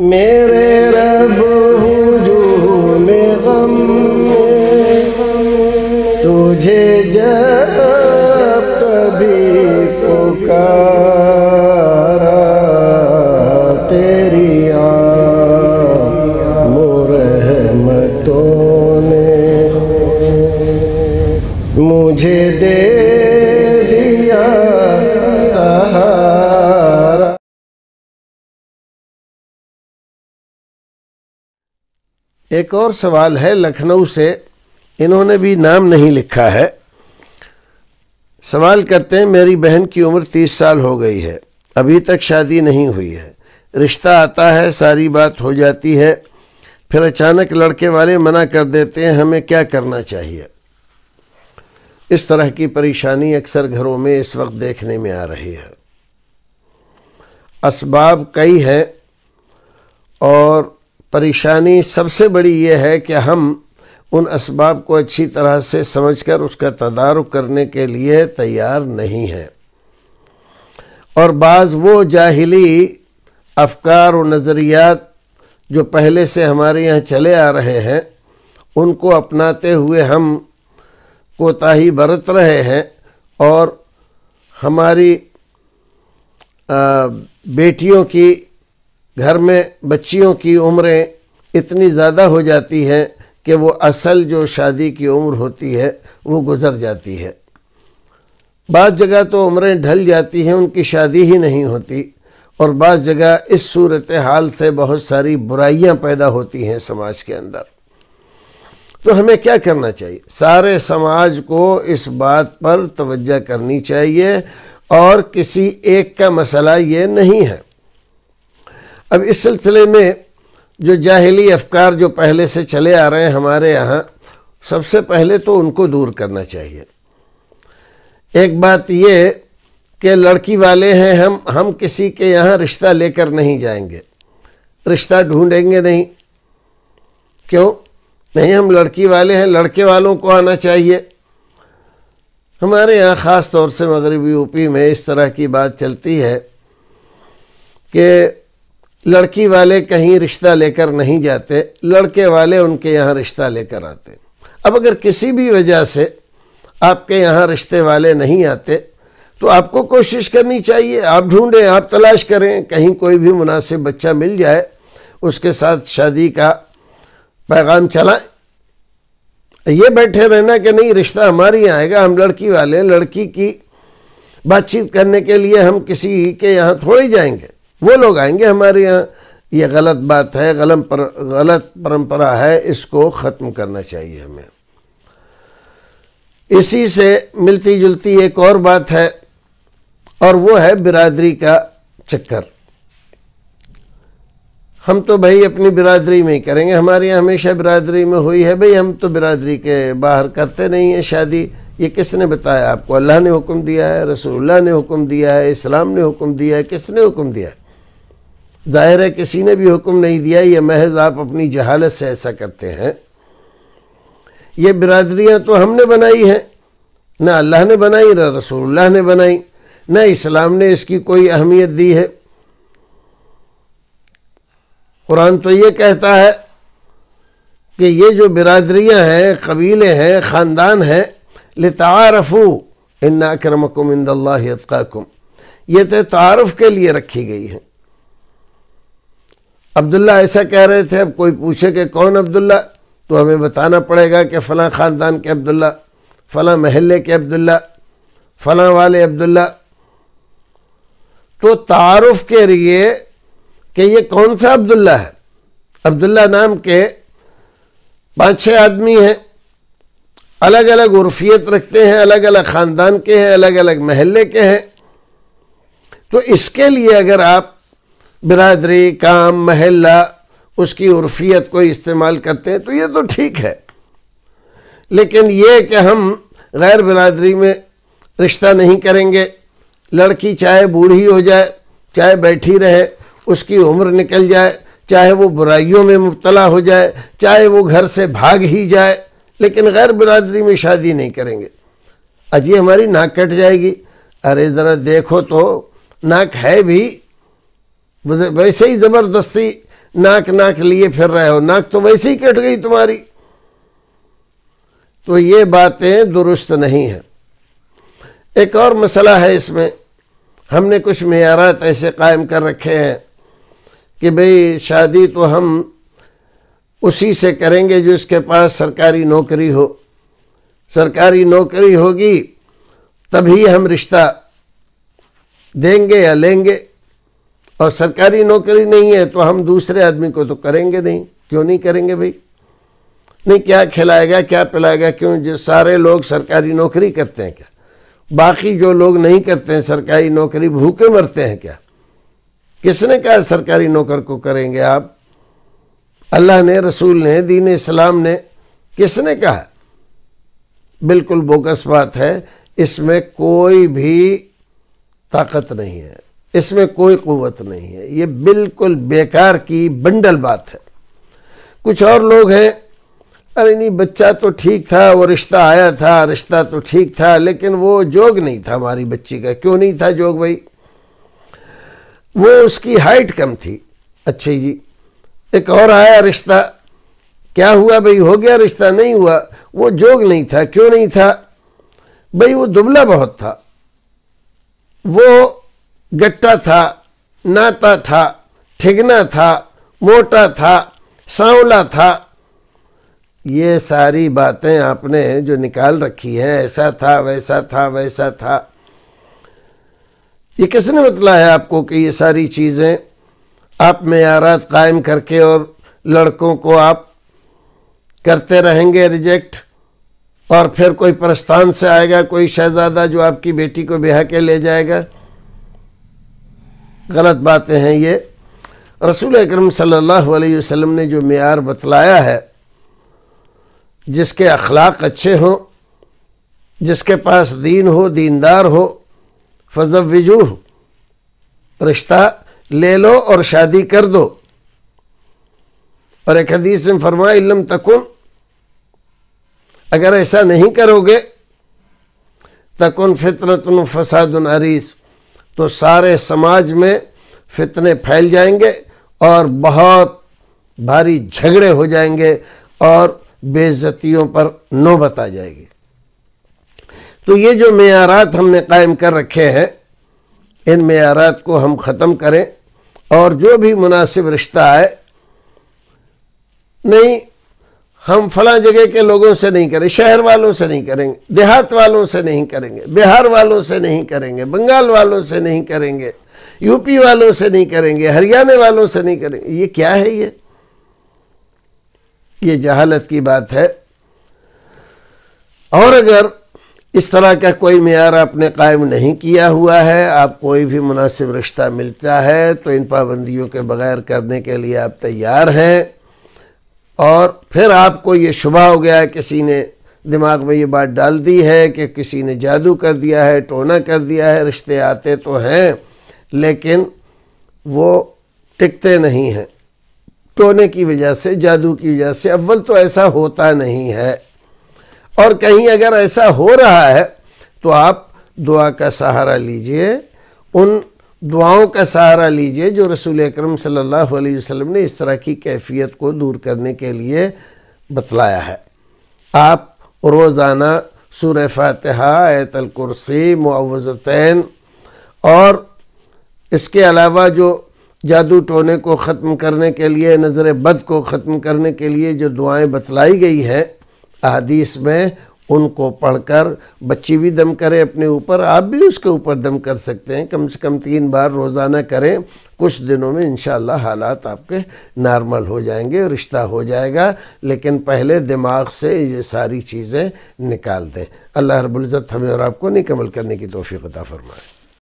मेरे रब में गम तुझे जब कभी पुकारा तेरी मुरहमतों ने मुझे दे एक और सवाल है लखनऊ से इन्होंने भी नाम नहीं लिखा है सवाल करते हैं मेरी बहन की उम्र तीस साल हो गई है अभी तक शादी नहीं हुई है रिश्ता आता है सारी बात हो जाती है फिर अचानक लड़के वाले मना कर देते हैं हमें क्या करना चाहिए इस तरह की परेशानी अक्सर घरों में इस वक्त देखने में आ रही है इसबाब कई हैं और परेशानी सबसे बड़ी ये है कि हम उन इसबाब को अच्छी तरह से समझकर उसका तदारु करने के लिए तैयार नहीं हैं और बाज़ वो जाहिली अफकार और नज़रियात जो पहले से हमारे यहाँ चले आ रहे हैं उनको अपनाते हुए हम कोताही बरत रहे हैं और हमारी आ, बेटियों की घर में बच्चियों की उम्रें इतनी ज़्यादा हो जाती हैं कि वो असल जो शादी की उम्र होती है वो गुज़र जाती है बाद जगह तो उम्रें ढल जाती हैं उनकी शादी ही नहीं होती और बाद जगह इस सूरत हाल से बहुत सारी बुराइयां पैदा होती हैं समाज के अंदर तो हमें क्या करना चाहिए सारे समाज को इस बात पर तवज्जो करनी चाहिए और किसी एक का मसला ये नहीं है अब इस सिलसिले में जो जाहली अफकार जो पहले से चले आ रहे हैं हमारे यहाँ सबसे पहले तो उनको दूर करना चाहिए एक बात ये कि लड़की वाले हैं हम हम किसी के यहाँ रिश्ता लेकर नहीं जाएंगे रिश्ता ढूंढेंगे नहीं क्यों नहीं हम लड़की वाले हैं लड़के वालों को आना चाहिए हमारे यहाँ ख़ास तौर से मगरबी यूपी में इस तरह की बात चलती है कि लड़की वाले कहीं रिश्ता लेकर नहीं जाते लड़के वाले उनके यहाँ रिश्ता लेकर आते अब अगर किसी भी वजह से आपके यहाँ रिश्ते वाले नहीं आते तो आपको कोशिश करनी चाहिए आप ढूंढें आप तलाश करें कहीं कोई भी मुनासिब बच्चा मिल जाए उसके साथ शादी का पैगाम चलाएं ये बैठे रहना कि नहीं रिश्ता हमारे यहाँ आएगा हम लड़की वाले लड़की की बातचीत करने के लिए हम किसी के यहाँ थोड़े जाएंगे वो लोग आएंगे हमारे यहाँ ये गलत बात है गलत पर गलत परंपरा है इसको ख़त्म करना चाहिए हमें इसी से मिलती जुलती एक और बात है और वो है बिरादरी का चक्कर हम तो भाई अपनी बिरादरी में ही करेंगे हमारे यहाँ हमेशा बिरादरी में हुई है भाई हम तो बिरादरी के बाहर करते नहीं हैं शादी ये किसने बताया आपको अल्लाह ने हुक्म दिया है रसूलुल्लाह ने हुक्म दिया है इस्लाम ने हुक्म दिया है किसने हुक्म दिया है ज़ाहिर है किसी ने भी हुक्म नहीं दिया ये महज आप अपनी जहालत से ऐसा करते हैं ये बिरादरियाँ तो हमने बनाई हैं ना अल्लाह ने बनाई ना रसूलुल्लाह ने बनाई ना इस्लाम ने इसकी कोई अहमियत दी है कुरान तो ये कहता है कि ये जो बिरादरियाँ हैं कबीले हैं ख़ानदान हैं लतारफ़ू इन्ना अक्रमकुम इंदल्लाकुम ये तो तारफ़ के लिए रखी गई हैं अब्दुल्ला ऐसा कह रहे थे अब कोई पूछे कि कौन अब्दुल्ला तो हमें बताना पड़ेगा कि फ़लाँ ख़ानदान के अब्दुल्ला फ़लाँ महल्ले के अब्दुल्ला फ़लाँ वाले अब्दुल्ला तो तारफ़ के लिए कि ये कौन सा अब्दुल्ला है अब्दुल्ला नाम के पाँच छः आदमी हैं अलग अलग उर्फियत रखते हैं अलग अलग ख़ानदान के हैं अलग अलग महल्ले के हैं तो इसके लिए अगर आप बिरादरी काम महल्ला उसकी उर्फियत को इस्तेमाल करते हैं तो ये तो ठीक है लेकिन ये कि हम गैर बिरादरी में रिश्ता नहीं करेंगे लड़की चाहे बूढ़ी हो जाए चाहे बैठी रहे उसकी उम्र निकल जाए चाहे वो बुराइयों में मुबतला हो जाए चाहे वो घर से भाग ही जाए लेकिन गैर बिरादरी में शादी नहीं करेंगे अजी हमारी नाक कट जाएगी अरे ज़रा देखो तो नाक है भी वैसे ही ज़बरदस्ती नाक नाक लिए फिर रहे हो नाक तो वैसे ही कट गई तुम्हारी तो ये बातें दुरुस्त नहीं हैं एक और मसला है इसमें हमने कुछ मैारात ऐसे कायम कर रखे हैं कि भाई शादी तो हम उसी से करेंगे जो इसके पास सरकारी नौकरी हो सरकारी नौकरी होगी तभी हम रिश्ता देंगे या लेंगे और सरकारी नौकरी नहीं है तो हम दूसरे आदमी को तो करेंगे नहीं क्यों नहीं करेंगे भाई नहीं क्या खिलाएगा क्या पिलाएगा क्यों जो सारे लोग सरकारी नौकरी करते हैं क्या बाकी जो लोग नहीं करते हैं सरकारी नौकरी भूखे मरते हैं क्या किसने कहा सरकारी नौकर को करेंगे आप अल्लाह ने रसूल ने दीन इस्लाम ने किसने कहा बिल्कुल बोगस बात है इसमें कोई भी ताकत नहीं है इसमें कोई क़वत नहीं है ये बिल्कुल बेकार की बंडल बात है कुछ और लोग हैं अरे नहीं बच्चा तो ठीक था वो रिश्ता आया था रिश्ता तो ठीक था लेकिन वो जोग नहीं था हमारी बच्ची का क्यों नहीं था जोग भाई वो उसकी हाइट कम थी अच्छे जी एक और आया रिश्ता क्या हुआ भाई हो गया रिश्ता नहीं हुआ वो जोग नहीं था क्यों नहीं था भाई वो दुबला बहुत था वो गट्टा था नाता था ठिगना था मोटा था सांवला था ये सारी बातें आपने जो निकाल रखी हैं ऐसा था वैसा था वैसा था ये किसने बतलाया आपको कि ये सारी चीज़ें आप मैारात कायम करके और लड़कों को आप करते रहेंगे रिजेक्ट और फिर कोई प्रस्थान से आएगा कोई शहजादा जो आपकी बेटी को ब्याह के ले जाएगा गलत बातें हैं ये रसूल अक्रम सल्लल्लाहु अलैहि वसल्लम ने जो मैार बतलाया है जिसके अखलाक अच्छे हों जिसके पास दीन हो दीनदार हो फजब वजूह रिश्ता ले लो और शादी कर दो और एक हदीस में फरमा इलम तकुन अगर ऐसा नहीं करोगे तकुन फितरतन फसादन अरीस तो सारे समाज में फितने फैल जाएंगे और बहुत भारी झगड़े हो जाएंगे और बेज़तियों पर नौबत आ जाएगी तो ये जो मैारात हमने कायम कर रखे हैं इन मैारात को हम ख़त्म करें और जो भी मुनासिब रिश्ता आए नहीं हम फला जगह के लोगों से नहीं करें शहर वालों से नहीं करेंगे देहात वालों से नहीं करेंगे बिहार वालों से नहीं करेंगे बंगाल वालों से नहीं करेंगे यूपी वालों से नहीं करेंगे हरियाणा वालों से नहीं करेंगे ये क्या है ये ये जहालत की बात है और अगर इस तरह का कोई मैार आपने कायम नहीं किया हुआ है आप कोई भी मुनासिब रिश्ता मिलता है तो इन पाबंदियों के बग़ैर करने के लिए आप तैयार हैं और फिर आपको ये शुभा हो गया है किसी ने दिमाग में ये बात डाल दी है कि किसी ने जादू कर दिया है टोना कर दिया है रिश्ते आते तो हैं लेकिन वो टिकते नहीं हैं टोने की वजह से जादू की वजह से अव्वल तो ऐसा होता नहीं है और कहीं अगर ऐसा हो रहा है तो आप दुआ का सहारा लीजिए उन दुआओं का सहारा लीजिए जो रसूल अक्रम सम ने इस तरह की कैफियत को दूर करने के लिए बतलाया है आप रोज़ाना सूर फातहा आयतल कुर्सी मुआवज़तैन और इसके अलावा जो जादू टोने को ख़त्म करने के लिए नज़र बद को ख़त्म करने के लिए जो दुआएं बतलाई गई हैं अदीस में उनको पढ़कर बच्ची भी दम करे अपने ऊपर आप भी उसके ऊपर दम कर सकते हैं कम से कम तीन बार रोज़ाना करें कुछ दिनों में इन हालात आपके नॉर्मल हो जाएंगे रिश्ता हो जाएगा लेकिन पहले दिमाग से ये सारी चीज़ें निकाल दें अल्लाह रबुल्ज़त हमें और आपको निकमल करने की तोफ़ी अता फ़रमाएँ